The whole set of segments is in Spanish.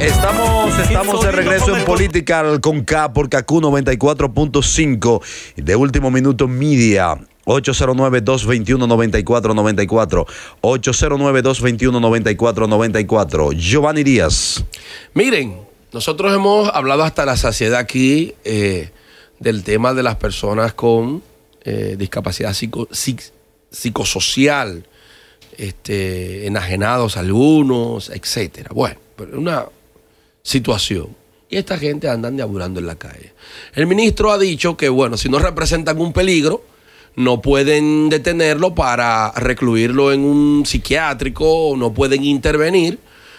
Estamos, estamos de regreso en Política con K por KQ 94.5 de Último Minuto Media. 809-221-9494. 809-221-9494. Giovanni Díaz. Miren, nosotros hemos hablado hasta la saciedad aquí eh, del tema de las personas con eh, discapacidad psico, psicosocial, este, enajenados algunos, etcétera. Bueno, pero una situación. Y esta gente andan deambulando en la calle. El ministro ha dicho que, bueno, si no representan un peligro, no pueden detenerlo para recluirlo en un psiquiátrico, no pueden intervenir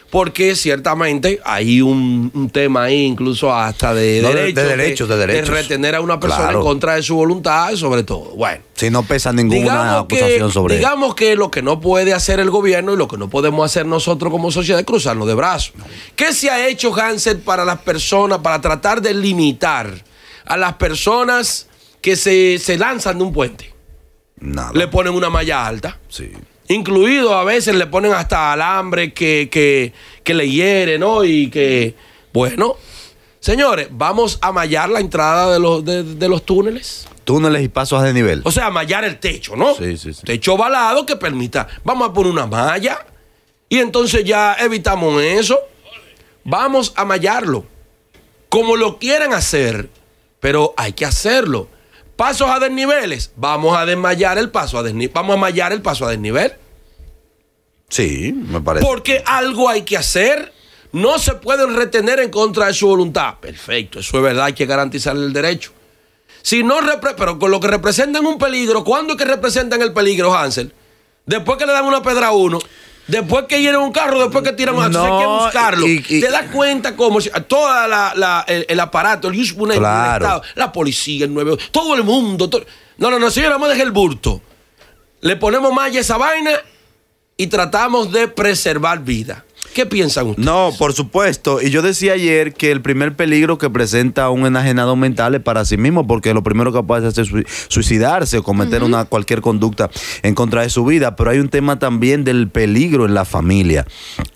porque ciertamente hay un, tema ahí, incluso hasta de, derechos, de, derechos, de, derechos, de, retener a una persona en contra de su voluntad, sobre todo. Bueno. Si no pesa ninguna acusación que, sobre Digamos que lo que no puede hacer el gobierno y lo que no podemos hacer nosotros como sociedad es cruzarnos de brazos. ¿Qué se ha hecho, Hanset para las personas, para tratar de limitar a las personas que se, se lanzan de un puente? Nada. Le ponen una malla alta. Sí Incluido a veces le ponen hasta alambre que, que, le hiere, ¿no? Y que, bueno, Señores, vamos a mallar la entrada de los, de, de los, túneles. Túneles y pasos de nivel. O sea, mallar el techo, ¿no? Sí, sí, sí. Techo ovalado que permita. Vamos a poner una malla y entonces ya evitamos eso. Vamos a mallarlo. Como lo quieran hacer, pero hay que hacerlo. Pasos a desniveles. Vamos a desmayar el paso a desnivel. Vamos a mallar el paso a desnivel. Sí, me parece. Porque algo hay que hacer. No se pueden retener en contra de su voluntad. Perfecto, eso es verdad, hay que garantizarle el derecho. Si no, pero con lo que representan un peligro, ¿cuándo es que representan el peligro, Hansel? Después que le dan una pedra a uno, Después que llenan un carro, después que tiran más, hay que buscarlo. te das cuenta cómo todo el, aparato, el Yushbunet, la policía, el 9, todo el mundo. No, no, no, señor, vamos a dejar el burto. Le ponemos malla a esa vaina y tratamos de preservar vida. ¿Qué piensan ustedes? No, por supuesto. Y yo decía ayer que el primer peligro que presenta un enajenado mental es para sí mismo, porque lo primero que puede hacer es suicidarse o cometer una, cualquier conducta en contra de su vida. Pero hay un tema también del peligro en la familia.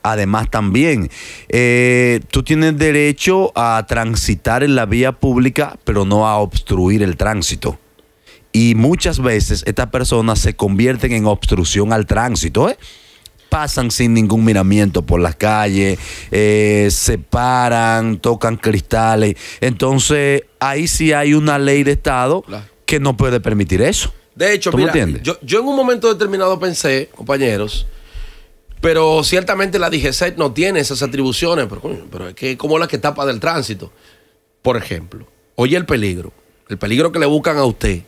Además, también, eh, tú tienes derecho a transitar en la vía pública, pero no a obstruir el tránsito. Y muchas veces estas personas se convierten en obstrucción al tránsito, ¿eh? pasan sin ningún miramiento por las calles, eh, se paran, tocan cristales. Entonces, ahí sí hay una ley de Estado que no puede permitir eso. De hecho, yo, en un momento determinado pensé, compañeros, pero ciertamente la DGC no tiene esas atribuciones, pero, pero es que como la que tapa del tránsito. Por ejemplo, oye el peligro, el peligro que le buscan a usted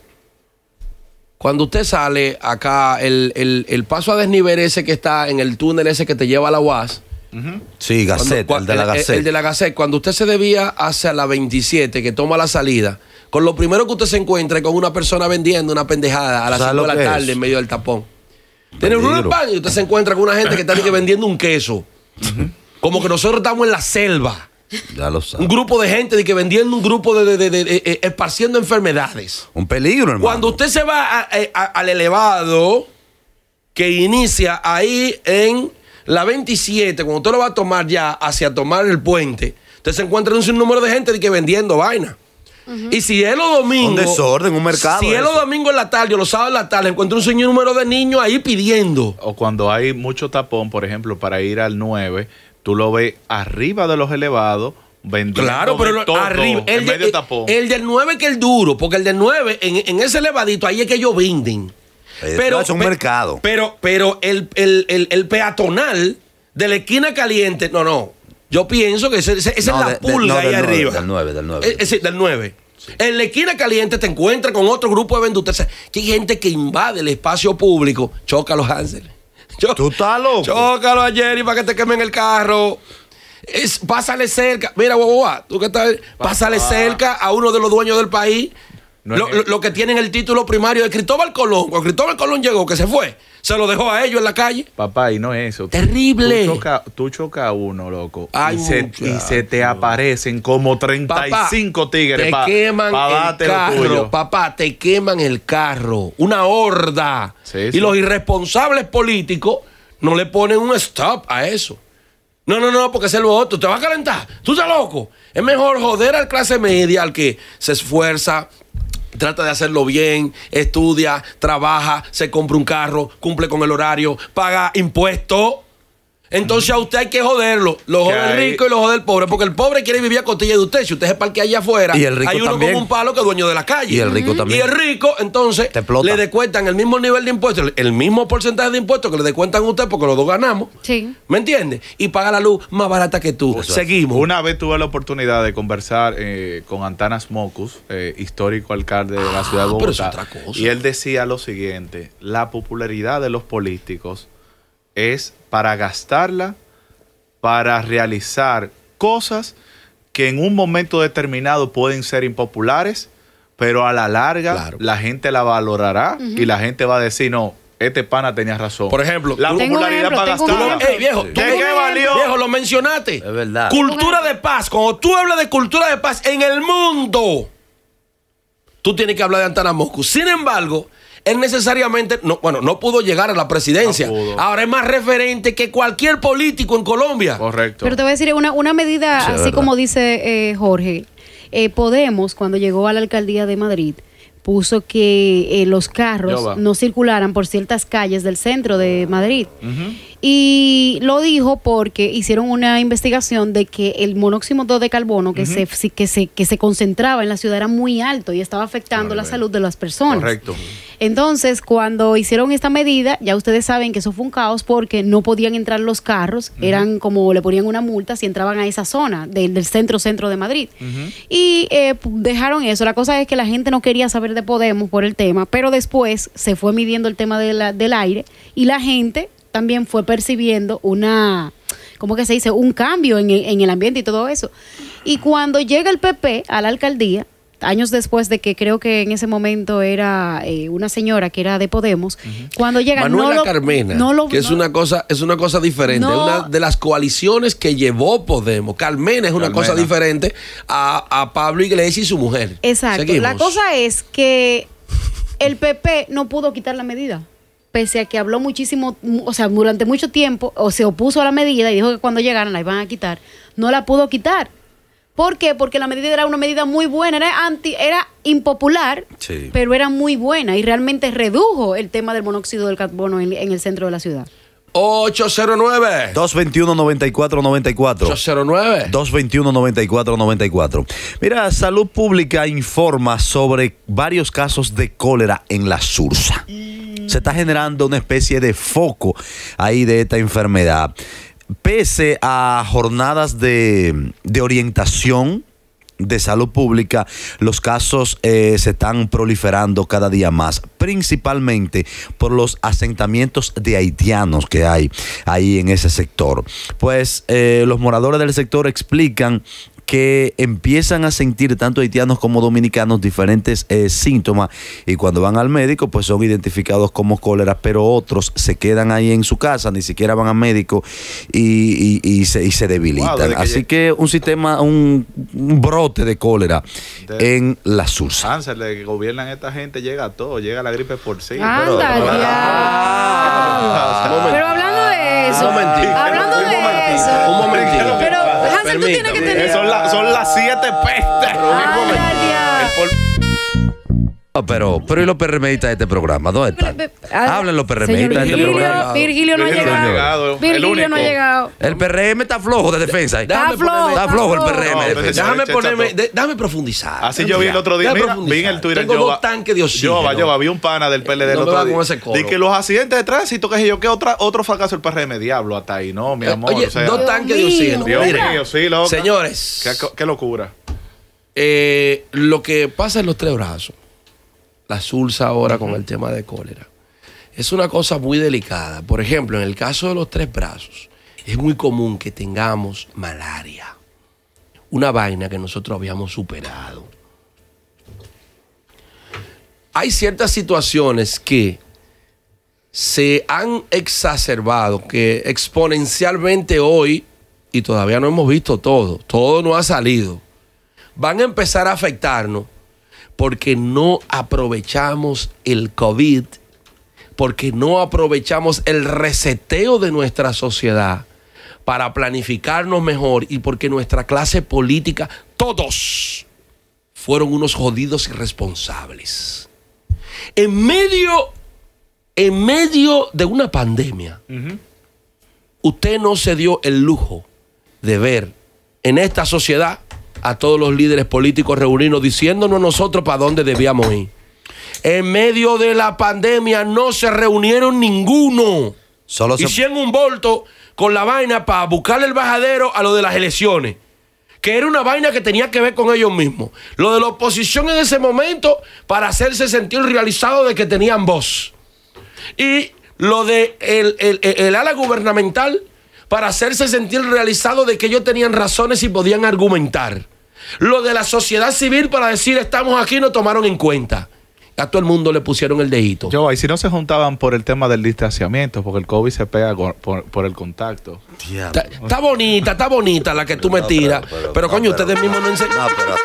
cuando usted sale acá, el, paso a desnivel ese que está en el túnel ese que te lleva a la UAS. Sí, el de la Gacet. El, de la Gacet. Cuando usted se debía hacia la 27, que toma la salida, con lo primero que usted se encuentra es con una persona vendiendo una pendejada a las 5 de la tarde en medio del tapón. Tiene un pan y usted se encuentra con una gente que está vendiendo un queso. Como que nosotros estamos en la selva. Un grupo de gente de que vendiendo un grupo de, eh, eh, esparciendo enfermedades. Un peligro, hermano. Cuando usted se va eh, al elevado que inicia ahí en la 27, cuando usted lo va a tomar ya hacia tomar el puente, usted se encuentra en un número de gente de que vendiendo vaina. Y si es los domingos. Un desorden, un mercado. Si es los domingos en la tarde o los sábados en la tarde, encuentro un número de niños ahí pidiendo. O cuando hay mucho tapón, por ejemplo, para ir al 9 tú lo ves arriba de los elevados. Claro, pero arriba. Eh, el, del 9 que el duro, porque el del 9, en, ese elevadito, ahí es que ellos venden. Eh, pero, es un mercado. Pero, el, peatonal de la esquina caliente, no, no. Yo pienso que esa es la pulga ahí arriba. Del 9, del 9. Es eh, del En la esquina caliente te encuentras con otro grupo de vendedores. hay gente que invade el espacio público, choca los ángeles. Tú estás Chócalo a Jerry para que te quemen el carro. Es, pásale cerca. Mira, guagua tú que estás. Pásale cerca a uno de los dueños del país lo, lo, que tienen el título primario de Cristóbal Colón. Cuando Cristóbal Colón llegó, que se fue, se lo dejó a ellos en la calle. Papá, y no es eso. Terrible. Tú chocas choca uno, loco. y, se, te aparecen como 35 tigres. Te queman el carro. Papá, te queman el carro. Una horda. Y los irresponsables políticos no le ponen un stop a eso. No, no, no, porque es el otro. Te va a calentar. Tú estás loco. Es mejor joder al clase media, al que se esfuerza, Trata de hacerlo bien, estudia, trabaja, se compra un carro, cumple con el horario, paga impuestos. Entonces a usted hay que joderlo. Lo jode el rico y lo jode el pobre. Porque el pobre quiere vivir a costilla de usted. Si usted se parquea allá afuera, hay uno también. con un palo que es dueño de la calle. Y el rico también. Y el rico, entonces, le descuentan el mismo nivel de impuestos, el mismo porcentaje de impuestos que le descuentan a usted porque los dos ganamos. Sí. ¿Me entiende? Y paga la luz más barata que tú. Seguimos. Una vez tuve la oportunidad de conversar eh, con Antanas Mocus, eh, histórico alcalde de la ah, ciudad de Bogotá. Y él decía lo siguiente: la popularidad de los políticos es para gastarla, para realizar cosas que en un momento determinado pueden ser impopulares, pero a la larga la gente la valorará y la gente va a decir, no, este pana tenía razón. Por ejemplo, la popularidad para gastar. viejo, qué valió? lo mencionaste. Es verdad. Cultura de paz. Cuando tú hablas de cultura de paz en el mundo, tú tienes que hablar de Moscú. Sin embargo, él necesariamente, no, bueno, no pudo llegar a la presidencia. Ahora es más referente que cualquier político en Colombia. Correcto. Pero te voy a decir, una, una medida, así como dice eh, Jorge, eh, Podemos, cuando llegó a la alcaldía de Madrid, puso que eh, los carros no circularan por ciertas calles del centro de Madrid. ajá y lo dijo porque hicieron una investigación de que el monóxido de carbono que, se, que, se, que se concentraba en la ciudad era muy alto y estaba afectando la salud de las personas. Correcto. Entonces, cuando hicieron esta medida, ya ustedes saben que eso fue un caos porque no podían entrar los carros, eran como le ponían una multa si entraban a esa zona del, centro centro de Madrid. Y eh, dejaron eso. La cosa es que la gente no quería saber de Podemos por el tema, pero después se fue midiendo el tema del aire y la gente también fue percibiendo una, ¿cómo que se dice? Un cambio en, el ambiente y todo eso. Y cuando llega el PP a la alcaldía, años después de que creo que en ese momento era eh, una señora que era de Podemos, cuando llega Manuela Carmena, que es una cosa es una cosa diferente, una de las coaliciones que llevó Podemos. Carmena es una cosa diferente a, Pablo Iglesias y su mujer. Exacto. La cosa es que el PP no pudo quitar la medida pese a que habló muchísimo, o sea, durante mucho tiempo, o se opuso a la medida y dijo que cuando llegaran la iban a quitar, no la pudo quitar. ¿Por qué? Porque la medida era una medida muy buena, era anti, era impopular, pero era muy buena y realmente redujo el tema del monóxido del carbono en el centro de la ciudad. 809-221-9494. 809-221-9494. Mira, Salud Pública informa sobre varios casos de cólera en la Sursa. Se está generando una especie de foco ahí de esta enfermedad. Pese a jornadas de, de orientación, de salud pública, los casos eh, se están proliferando cada día más, principalmente por los asentamientos de haitianos que hay ahí en ese sector. Pues eh, los moradores del sector explican que empiezan a sentir tanto haitianos como dominicanos diferentes eh, síntomas y cuando van al médico pues son identificados como cólera, pero otros se quedan ahí en su casa, ni siquiera van al médico y, y, se, y se, debilitan. Así que, un sistema, un, brote de cólera en la SUS. Cáncer, que gobiernan esta gente, llega a todo, llega la gripe por sí. Ah. pero hablando de eso. Un momentito. Hablando un de eso. Un momentito. Pero, Hansel, tú tienes que tener. Son, las siete pestes. Ah, un momentito. Ah, pero, pero ¿y los PRMistas de este programa? ¿Dónde están? Hablen los PRMistas de este programa. Virgilio no ha llegado. Virgilio no ha llegado. El PRM está flojo de defensa. ¿eh? Está flojo. Está flojo el PRM Déjame ponerme, déjame profundizar. Así yo vi el otro día. vi en el Twitter. Tengo dos tanques de oxígeno. Yo, yo, vi un pana del PLD el otro día. Y que los accidentes de tránsito, que yo, que otro fracaso el PRM, diablo, hasta ahí. No, mi eh, amor. dos tanques de oxígeno. Dios mío, sí, loco. Señores. Qué locura. Eh, lo que pasa en los tres brazos la ahora con el tema de cólera. Es una cosa muy delicada. Por ejemplo, en el caso de los tres brazos, es muy común que tengamos malaria. Una vaina que nosotros habíamos superado. Hay ciertas situaciones que se han exacerbado, que exponencialmente hoy, y todavía no hemos visto todo, todo no ha salido, van a empezar a afectarnos porque no aprovechamos el COVID, porque no aprovechamos el reseteo de nuestra sociedad para planificarnos mejor y porque nuestra clase política, todos, fueron unos jodidos irresponsables. En medio, en medio de una pandemia, usted no se dio el lujo de ver en esta sociedad a todos los líderes políticos reunirnos diciéndonos nosotros para dónde debíamos ir. En medio de la pandemia no se reunieron ninguno. Solo se... Hicieron un volto con la vaina para buscarle el bajadero a lo de las elecciones. Que era una vaina que tenía que ver con ellos mismos. Lo de la oposición en ese momento para hacerse sentir realizado de que tenían voz. Y lo de el ala gubernamental para hacerse sentir realizado de que ellos tenían razones y podían argumentar. Lo de la sociedad civil para decir estamos aquí no tomaron en cuenta. A todo el mundo le pusieron el dedito. Yo, y si no se juntaban por el tema del distanciamiento, porque el COVID se pega por, el contacto. Está, bonita, está bonita la que tú me tiras. Pero, coño, ustedes mismos no enseñan. No, pero...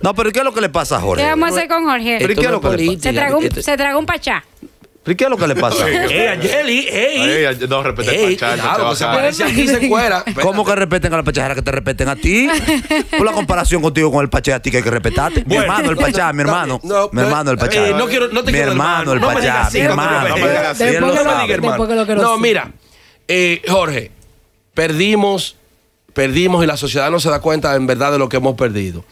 No, pero ¿qué es lo que le pasa a Jorge? ¿Qué vamos a hacer con Jorge? es lo que Se se tragó un pachá. ¿Qué es lo que le pasa? ¡Ey, Angeli! ¡Ey! ey no, respeten el a Claro, o aquí, ¿Cómo que respeten a la pachajeros que te respeten a ti? Por la comparación contigo con el pachá, a ti que hay que respetarte. Mi hermano, el pachá, mi hermano. mi hermano, el pachá. Eh, no, quiero, no te mi hermano, el pachá. Mi hermano. No, mira, eh, Jorge, perdimos, perdimos y la sociedad no se da cuenta en verdad de lo que hemos perdido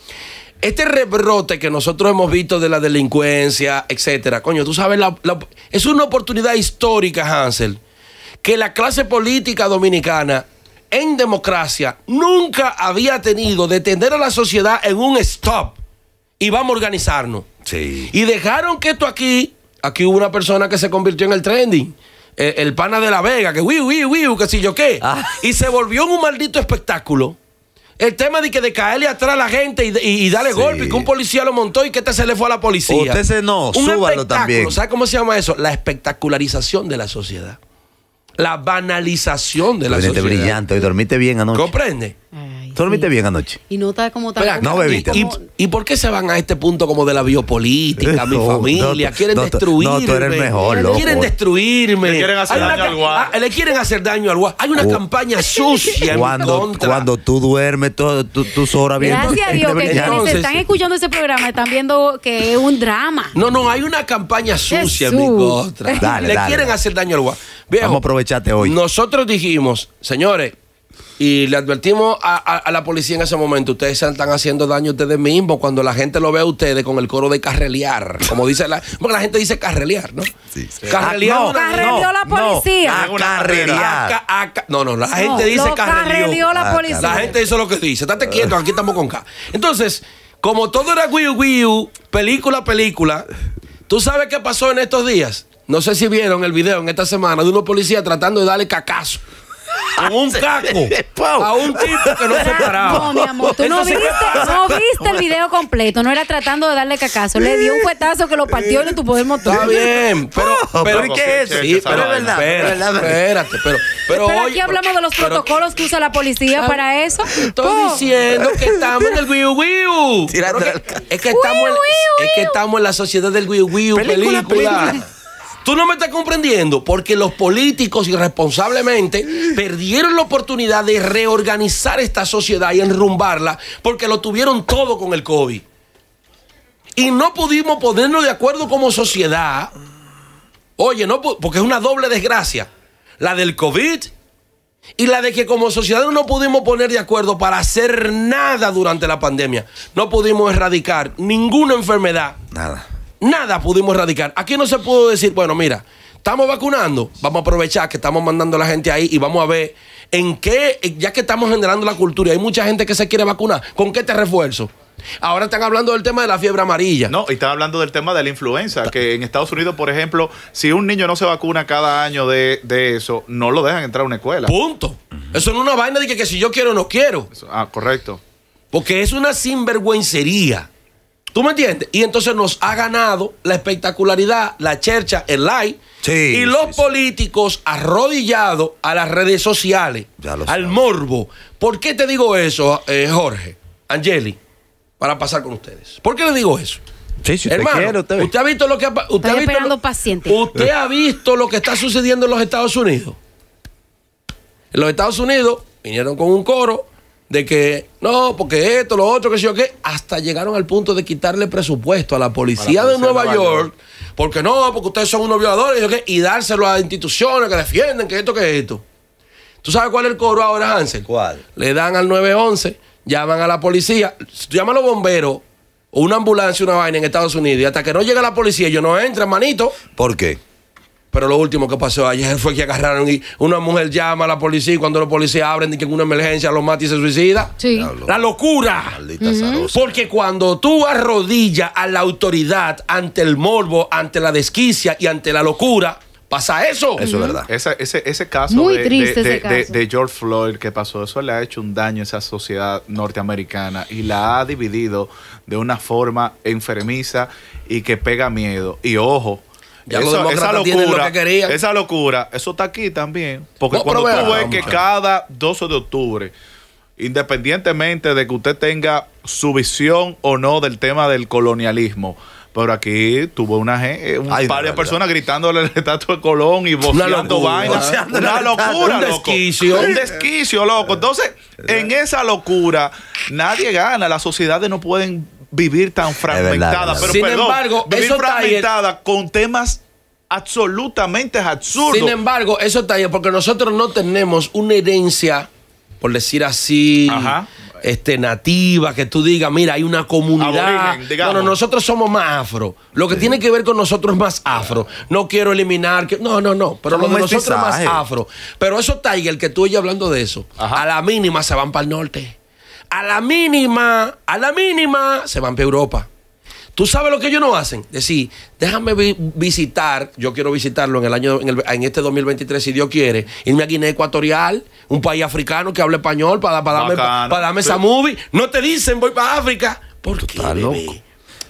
este rebrote que nosotros hemos visto de la delincuencia, etcétera, coño, tú sabes, es una oportunidad histórica, Hansel, que la clase política dominicana en democracia nunca había tenido de tener a la sociedad en un stop y vamos a organizarnos. Sí. Y dejaron que esto aquí, aquí hubo una persona que se convirtió en el trending. Eh, el, pana de la Vega, que uy, uy, uy, que si yo qué. Ah. Y se volvió en un maldito espectáculo el tema de que de caerle atrás a la gente y, y, darle golpe y que un policía lo montó y que este se le fue a la policía. Usted no, un súbalo también. ¿Sabe cómo se llama eso? La espectacularización de la sociedad. La banalización de la sociedad. sociedad. brillante, hoy dormiste bien anoche. ¿Comprende? Eh tú dormiste bien anoche. Y no está como tan. no bebiste. Y, por qué se van a este punto como de la biopolítica, mi familia? quieren destruirme. No, tú eres el mejor, loco. Quieren destruirme. Ah, le quieren hacer daño al guapo Le quieren hacer daño al Hay una campaña sucia. Cuando, cuando tú duermes tú tú bien. Gracias a Dios que se están escuchando ese programa están viendo que es un drama. No, no, hay una campaña sucia, en mi contra. Le quieren hacer daño al guapo Vamos a aprovecharte hoy. Nosotros dijimos, señores y le advertimos a, la policía en ese momento, ustedes están haciendo daño ustedes mismos cuando la gente lo ve a ustedes con el coro de carrelear. Como dice la... Porque la gente dice carrelear, ¿no? Sí. sí. Ah, carrelear. no, la policía. No, carrelear. no, la gente dice carreleó. la ah, policía. La gente dice lo que dice. Estate quieto, aquí estamos con K. Entonces, como todo era Wii Wii, película, película, ¿tú sabes qué pasó en estos días? No sé si vieron el video en esta semana de unos policías tratando de darle cacazo con un caco a un tipo que no se paraba. No, mi amor, tú no viste, no viste el video completo. No era tratando de darle cacazo. Le dio un puetazo que lo partió y tu poder motor. Está bien, pero, oh, pero qué es? Sí, pero es verdad. Espérate, pero. Pero, aquí hablamos de los protocolos que usa la policía ah, para eso. Estoy diciendo que estamos en el Wii Wii. Es que estamos en la sociedad del Wii Wii. Película. Tú no me estás comprendiendo porque los políticos irresponsablemente perdieron la oportunidad de reorganizar esta sociedad y enrumbarla porque lo tuvieron todo con el COVID. Y no pudimos ponernos de acuerdo como sociedad. Oye, no, porque es una doble desgracia. La del COVID y la de que como sociedad no pudimos poner de acuerdo para hacer nada durante la pandemia. No pudimos erradicar ninguna enfermedad. Nada Nada pudimos erradicar. Aquí no se pudo decir, bueno, mira, estamos vacunando, vamos a aprovechar que estamos mandando a la gente ahí y vamos a ver en qué, eh, ya que estamos generando la cultura, hay mucha gente que se quiere vacunar, ¿con qué te refuerzo? Ahora están hablando del tema de la fiebre amarilla. No, y están hablando del tema de la influenza, que en Estados Unidos, por ejemplo, si un niño no se vacuna cada año de, eso, no lo dejan entrar a una escuela. Punto. Eso no es una vaina de que, si yo quiero no quiero. ah, correcto. Porque es una sinvergüencería. ¿Tú me entiendes? Y entonces nos ha ganado la espectacularidad, la chercha, el like. y los políticos arrodillados a las redes sociales, al morbo. ¿Por qué te digo eso, eh, Jorge, Angeli, para pasar con ustedes? ¿Por qué le digo eso? Sí, Hermano, ha visto lo que usted ha visto Usted ha visto lo que está sucediendo en los Estados Unidos. En los Estados Unidos vinieron con un coro de que no, porque esto, lo otro, que sé yo qué, hasta llegaron al punto de quitarle presupuesto a la policía, de Nueva, York, porque no, porque ustedes son unos violadores, y, dárselo a instituciones que defienden, que esto, que esto. ¿Tú sabes cuál es el coro ahora, Hansel? ¿Cuál? Le dan al 911, llaman a la policía, llaman a los bomberos, o una ambulancia, una vaina en Estados Unidos, y hasta que no llega la policía, ellos no entran, manito. ¿Por qué? Pero lo último que pasó ayer fue que agarraron y una mujer llama a la policía y cuando la policía abren y que en una emergencia lo mata y se suicida. Sí. La locura. Porque cuando tú arrodillas a la autoridad ante el morbo, ante la desquicia y ante la locura, pasa eso. Eso es verdad. ese, ese, caso, caso. de, George Floyd que pasó, eso le ha hecho un daño a esa sociedad norteamericana y la ha dividido de una forma enfermiza y que pega miedo. Y ojo, esa locura, lo Esa locura, eso está aquí también. Porque cuando tú ves que cada 12 de octubre, independientemente de que usted tenga su visión o no del tema del colonialismo, pero aquí tuvo una eh, un par de personas gritándole el estatua de Colón y voceando vainas. Una locura, un Desquicio. Un desquicio, loco. Entonces, en esa locura, nadie gana. Las sociedades no pueden vivir tan fragmentada. pero Sin perdón, embargo, vivir fragmentada con temas absolutamente absurdos. Sin embargo, eso está ahí, porque nosotros no tenemos una herencia, por decir así. Este, nativa, que tú digas, mira, hay una comunidad. bueno, nosotros somos más afro. Lo que tiene que ver con nosotros es más afro. No quiero eliminar, que, no, no, no, pero lo de nosotros es más afro. Pero eso, Tiger, que tú oyes hablando de eso, a la mínima se van para el norte a la mínima, a la mínima, se van para Europa. ¿Tú sabes lo que ellos no hacen? Decir, déjame visitar, yo quiero visitarlo en el año, en, este 2023, si Dios quiere, irme a Guinea Ecuatorial, un país africano que hable español para, para darme, para darme esa movie. No te dicen, voy para África. ¿Por qué,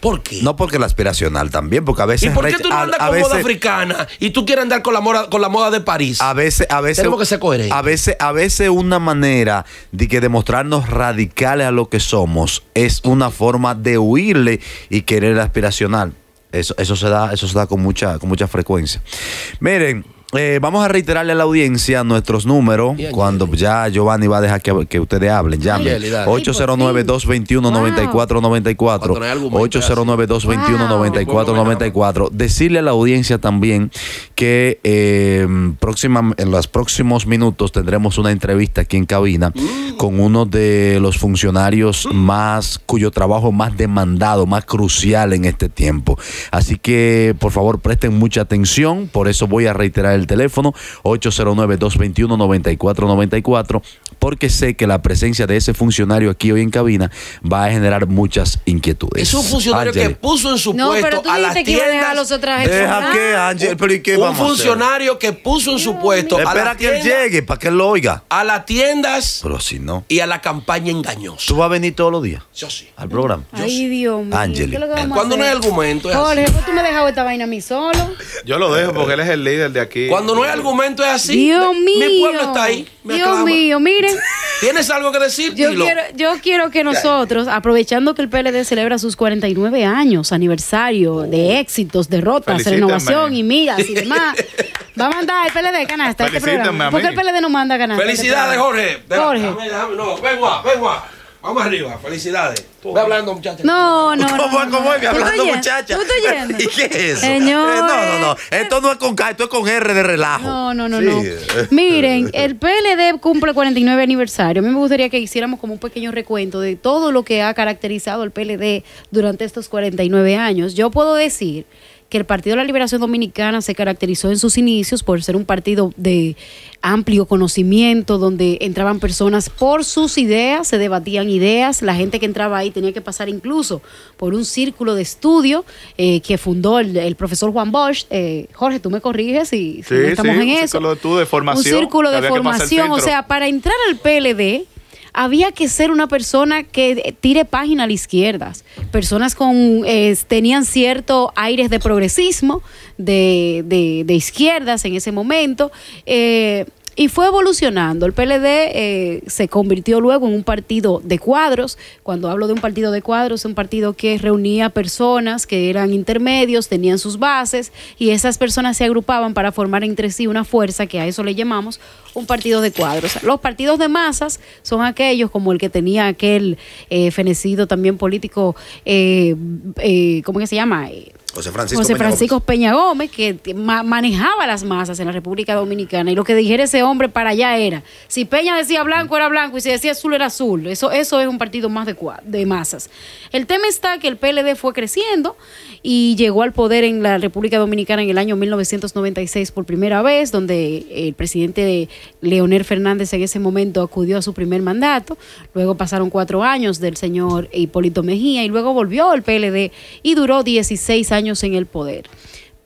¿Por qué? No porque la aspiracional también, porque a veces. ¿Y por qué tú no andas a, con veces, moda africana y tú quieres andar con la moda, con la moda de París? A veces, a veces. Tenemos que ser coherentes. A veces, a veces una manera de que demostrarnos radicales a lo que somos es una forma de huirle y querer aspiracional. Eso, eso se da, eso con mucha, con mucha frecuencia. Miren. Eh, vamos a reiterarle a la audiencia nuestros números cuando ya Giovanni va a dejar que, ustedes hablen. Llamen. 809-221-9494. 809-221-9494. Decirle a la audiencia también que eh, en los próximos minutos tendremos una entrevista aquí en cabina uh. con uno de los funcionarios más cuyo trabajo más demandado, más crucial en este tiempo. Así que, por favor, presten mucha atención. Por eso voy a reiterar el teléfono 809-221-9494, porque sé que la presencia de ese funcionario aquí hoy en cabina va a generar muchas inquietudes. Es un funcionario que puso en su no, puesto pero tú a las tiendas. a los otros Deja que, Ángel, pero ¿y qué un funcionario que puso en su puesto puesto. las A Espera que él llegue para que él lo oiga. A las tiendas. Pero si no. Y a la campaña engañosa. ¿Tú vas a venir todos los días? Yo sí. Al programa. Ay, Dios mío. Ángel. Cuando no hay argumento. Es Jorge, así. Jorge, tú me dejado esta vaina a mí solo. Yo lo dejo porque él es el líder de aquí. Cuando no hay argumento es así. Dios mío. Mi pueblo está ahí. Dios mío, mira. ¿Tienes algo que decir? Yo quiero, yo quiero que nosotros, aprovechando que el PLD celebra sus 49 años, aniversario oh. de éxitos, derrotas, renovación y miras y demás, va a mandar el PLD canasta este programa. Porque el PLD no manda canasta. Este Felicidades, Jorge. Jorge. no, vengo, a- vengo. Vamos arriba, felicidades. Ve hablando, muchachos. No, no. no, cómo, hablando, muchacha? qué es eso? Señor. Eh, no, no, no. Esto no es con K, esto es con R de relajo. No, no, no, no. Miren, el PLD cumple 49 aniversario. A mí me gustaría que hiciéramos como un pequeño recuento de todo lo que ha caracterizado el PLD durante estos 49 años. Yo puedo decir el Partido de la Liberación Dominicana se caracterizó en sus inicios por ser un partido de amplio conocimiento, donde entraban personas por sus ideas, se debatían ideas, la gente que entraba ahí tenía que pasar incluso por un círculo de estudio eh, que fundó el, profesor Juan Bosch. Eh, Jorge, tú me corriges si, estamos sí, en un eso. Círculo de formación, un círculo de formación, o sea, para entrar al PLD había que ser una persona que tire página a la izquierda. Personas con tenían cierto aires de progresismo, de, izquierdas en ese momento. Eh, y fue evolucionando. El PLD eh, se convirtió luego en un partido de cuadros. Cuando hablo de un partido de cuadros, es un partido que reunía personas que eran intermedios, tenían sus bases y esas personas se agrupaban para formar entre sí una fuerza que a eso le llamamos un partido de cuadros. Los partidos de masas son aquellos como el que tenía aquel eh, fenecido también político, eh, eh, ¿cómo que se llama? José Francisco, Peña, Gómez. que manejaba las masas en la República Dominicana y lo que dijera ese hombre para allá era, si Peña decía blanco era blanco y si decía azul era azul, eso, eso es un partido más de, de masas. El tema está que el PLD fue creciendo y llegó al poder en la República Dominicana en el año 1996 por primera vez, donde el presidente Leonel Fernández en ese momento acudió a su primer mandato, luego pasaron cuatro años del señor Hipólito Mejía y luego volvió el PLD y duró 16 años en el poder.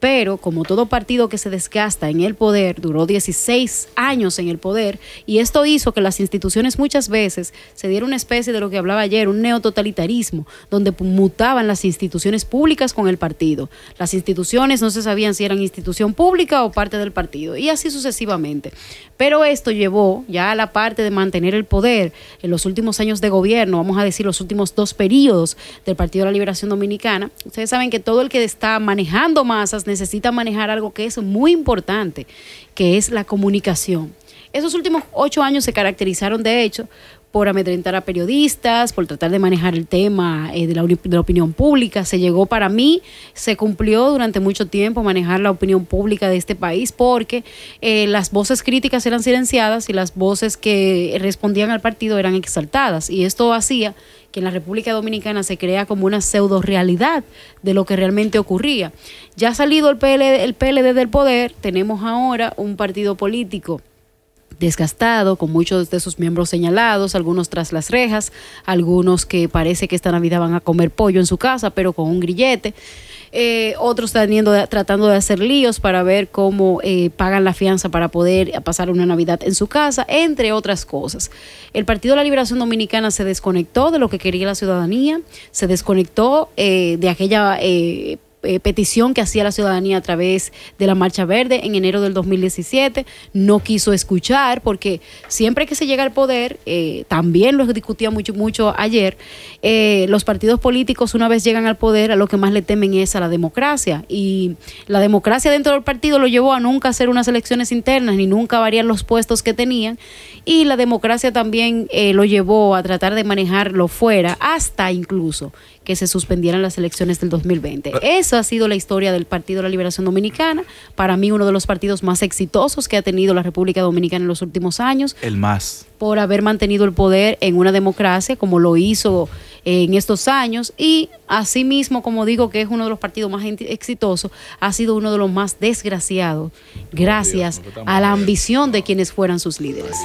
Pero como todo partido que se desgasta en el poder, duró 16 años en el poder y esto hizo que las instituciones muchas veces se diera una especie de lo que hablaba ayer, un neototalitarismo, donde mutaban las instituciones públicas con el partido. Las instituciones no se sabían si eran institución pública o parte del partido y así sucesivamente. Pero esto llevó ya a la parte de mantener el poder en los últimos años de gobierno, vamos a decir los últimos dos periodos del Partido de la Liberación Dominicana. Ustedes saben que todo el que está manejando masas necesita manejar algo que es muy importante, que es la comunicación. Esos últimos ocho años se caracterizaron, de hecho, por amedrentar a periodistas, por tratar de manejar el tema eh, de, la, opinión pública. Se llegó para mí, se cumplió durante mucho tiempo manejar la opinión pública de este país porque eh, las voces críticas eran silenciadas y las voces que respondían al partido eran exaltadas. Y esto hacía que en la República Dominicana se crea como una pseudo realidad de lo que realmente ocurría. Ya ha salido el PLD, el PLD del poder, tenemos ahora un partido político desgastado, con muchos de sus miembros señalados, algunos tras las rejas, algunos que parece que esta Navidad van a comer pollo en su casa, pero con un grillete. Eh, otros teniendo, tratando de hacer líos para ver cómo eh, pagan la fianza para poder pasar una Navidad en su casa, entre otras cosas. El Partido de la Liberación Dominicana se desconectó de lo que quería la ciudadanía, se desconectó eh, de aquella eh, petición que hacía la ciudadanía a través de la Marcha Verde en enero del 2017, no quiso escuchar porque siempre que se llega al poder, eh, también lo discutía mucho, mucho ayer, eh, los partidos políticos una vez llegan al poder a lo que más le temen es a la democracia y la democracia dentro del partido lo llevó a nunca hacer unas elecciones internas ni nunca variar los puestos que tenían y la democracia también lo llevó a tratar de manejarlo fuera hasta incluso que se suspendieran las elecciones del 2020. Ah. Esa ha sido la historia del Partido de la Liberación Dominicana. Para mí, uno de los partidos más exitosos que ha tenido la República Dominicana en los últimos años. El más. Por haber mantenido el poder en una democracia como lo hizo en estos años y asimismo, como digo, que es uno de los partidos más exitosos, ha sido uno de los más desgraciados gracias a la ambición de quienes fueran sus líderes.